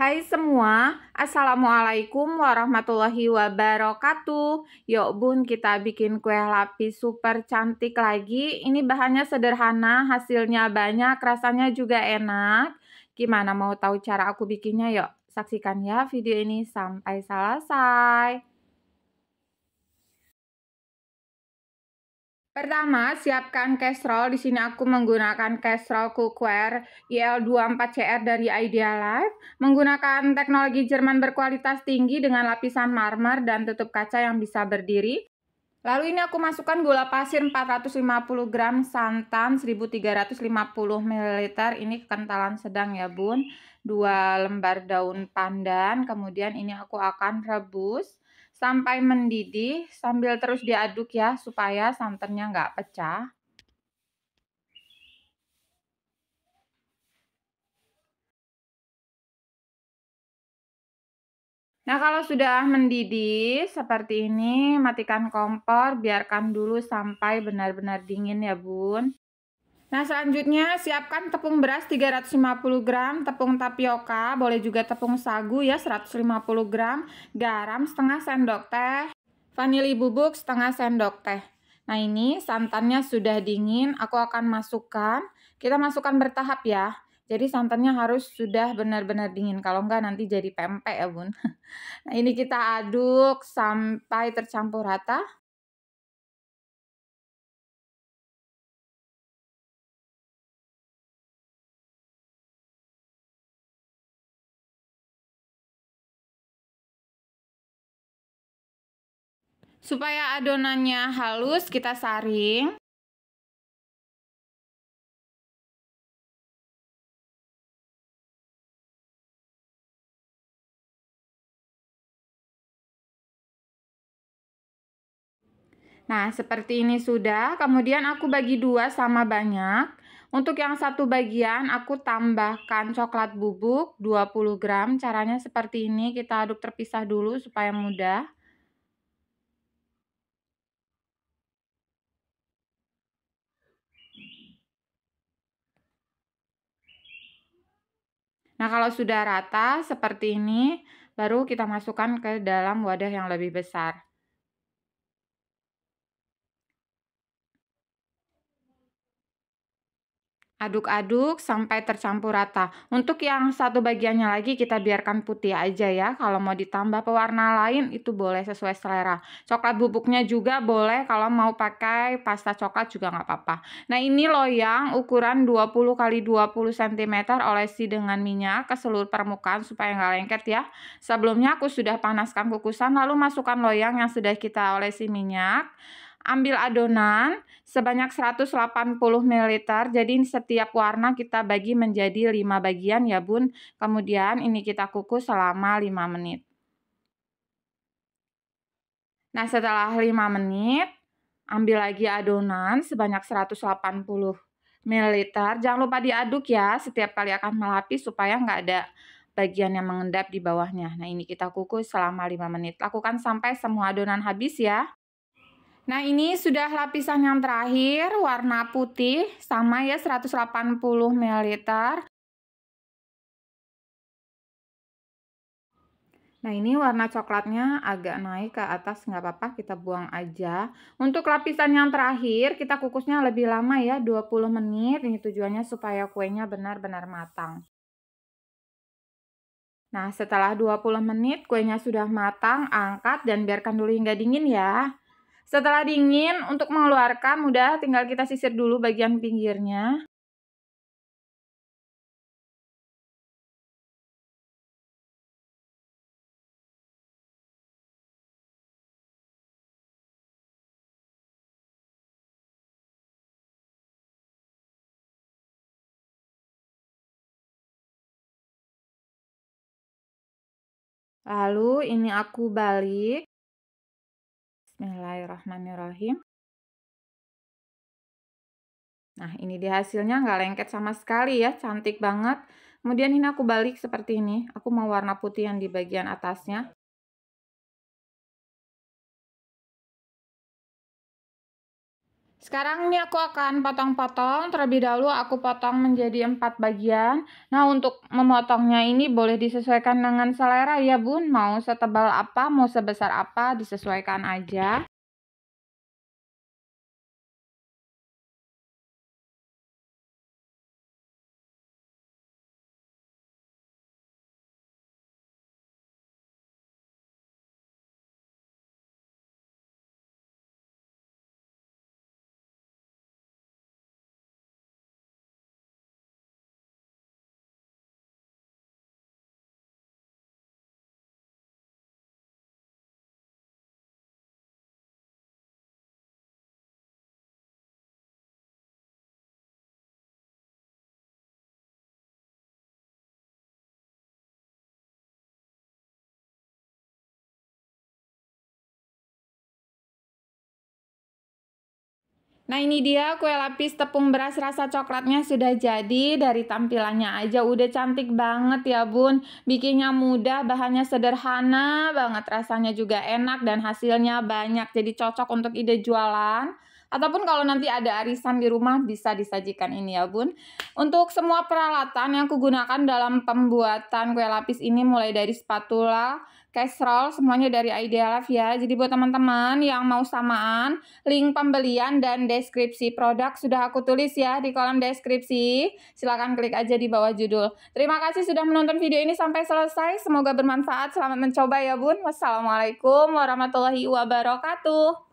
Hai semua, Assalamualaikum warahmatullahi wabarakatuh Yuk bun kita bikin kue lapis super cantik lagi Ini bahannya sederhana, hasilnya banyak, rasanya juga enak Gimana mau tahu cara aku bikinnya yuk Saksikan ya video ini sampai selesai Pertama, siapkan casserole. Di sini aku menggunakan casserole cookware il 24 cr dari idealife Menggunakan teknologi Jerman berkualitas tinggi dengan lapisan marmer dan tutup kaca yang bisa berdiri. Lalu ini aku masukkan gula pasir 450 gram, santan 1350 ml. Ini kentalan sedang ya bun. dua lembar daun pandan. Kemudian ini aku akan rebus sampai mendidih sambil terus diaduk ya supaya santannya nggak pecah. Nah kalau sudah mendidih seperti ini matikan kompor biarkan dulu sampai benar-benar dingin ya bun. Nah, selanjutnya siapkan tepung beras 350 gram, tepung tapioka, boleh juga tepung sagu ya 150 gram, garam setengah sendok teh, vanili bubuk setengah sendok teh. Nah, ini santannya sudah dingin, aku akan masukkan. Kita masukkan bertahap ya. Jadi santannya harus sudah benar-benar dingin, kalau enggak nanti jadi pempek ya, Bun. Nah, ini kita aduk sampai tercampur rata. Supaya adonannya halus, kita saring. Nah, seperti ini sudah. Kemudian aku bagi dua sama banyak. Untuk yang satu bagian, aku tambahkan coklat bubuk 20 gram. Caranya seperti ini, kita aduk terpisah dulu supaya mudah. Nah, kalau sudah rata seperti ini, baru kita masukkan ke dalam wadah yang lebih besar. Aduk-aduk sampai tercampur rata. Untuk yang satu bagiannya lagi kita biarkan putih aja ya. Kalau mau ditambah pewarna lain itu boleh sesuai selera. Coklat bubuknya juga boleh kalau mau pakai pasta coklat juga nggak apa-apa. Nah ini loyang ukuran 20 x 20 cm olesi dengan minyak ke seluruh permukaan supaya nggak lengket ya. Sebelumnya aku sudah panaskan kukusan lalu masukkan loyang yang sudah kita olesi minyak ambil adonan sebanyak 180 ml. Jadi setiap warna kita bagi menjadi 5 bagian ya bun. Kemudian ini kita kukus selama 5 menit. Nah setelah 5 menit, ambil lagi adonan sebanyak 180 ml. Jangan lupa diaduk ya setiap kali akan melapis supaya nggak ada bagian yang mengendap di bawahnya. Nah ini kita kukus selama 5 menit. Lakukan sampai semua adonan habis ya. Nah ini sudah lapisan yang terakhir warna putih sama ya 180 ml. Nah ini warna coklatnya agak naik ke atas nggak apa-apa kita buang aja. Untuk lapisan yang terakhir kita kukusnya lebih lama ya 20 menit. Ini tujuannya supaya kuenya benar-benar matang. Nah setelah 20 menit kuenya sudah matang angkat dan biarkan dulu hingga dingin ya. Setelah dingin, untuk mengeluarkan mudah tinggal kita sisir dulu bagian pinggirnya. Lalu ini aku balik. Bismillahirrahmanirrahim. Nah, ini dia hasilnya nggak lengket sama sekali ya, cantik banget. Kemudian ini aku balik seperti ini, aku mau warna putih yang di bagian atasnya. Sekarang ini aku akan potong-potong. Terlebih dahulu aku potong menjadi empat bagian. Nah, untuk memotongnya ini boleh disesuaikan dengan selera ya, Bun. Mau setebal apa, mau sebesar apa, disesuaikan aja. Nah ini dia kue lapis tepung beras rasa coklatnya sudah jadi dari tampilannya aja udah cantik banget ya bun Bikinnya mudah, bahannya sederhana banget, rasanya juga enak dan hasilnya banyak Jadi cocok untuk ide jualan Ataupun kalau nanti ada arisan di rumah bisa disajikan ini ya bun Untuk semua peralatan yang aku gunakan dalam pembuatan kue lapis ini mulai dari spatula casserole semuanya dari Idea Love ya. Jadi buat teman-teman yang mau samaan, link pembelian dan deskripsi produk sudah aku tulis ya di kolom deskripsi. Silahkan klik aja di bawah judul. Terima kasih sudah menonton video ini sampai selesai. Semoga bermanfaat. Selamat mencoba ya bun. Wassalamualaikum warahmatullahi wabarakatuh.